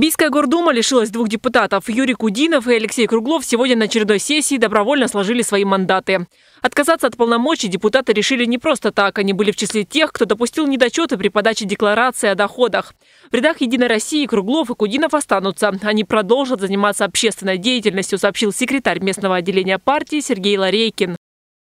Бийская гордума лишилась двух депутатов. Юрий Кудинов и Алексей Круглов сегодня на очередной сессии добровольно сложили свои мандаты. Отказаться от полномочий депутаты решили не просто так. Они были в числе тех, кто допустил недочеты при подаче декларации о доходах. В рядах «Единой России» Круглов и Кудинов останутся. Они продолжат заниматься общественной деятельностью, сообщил секретарь местного отделения партии Сергей Ларейкин.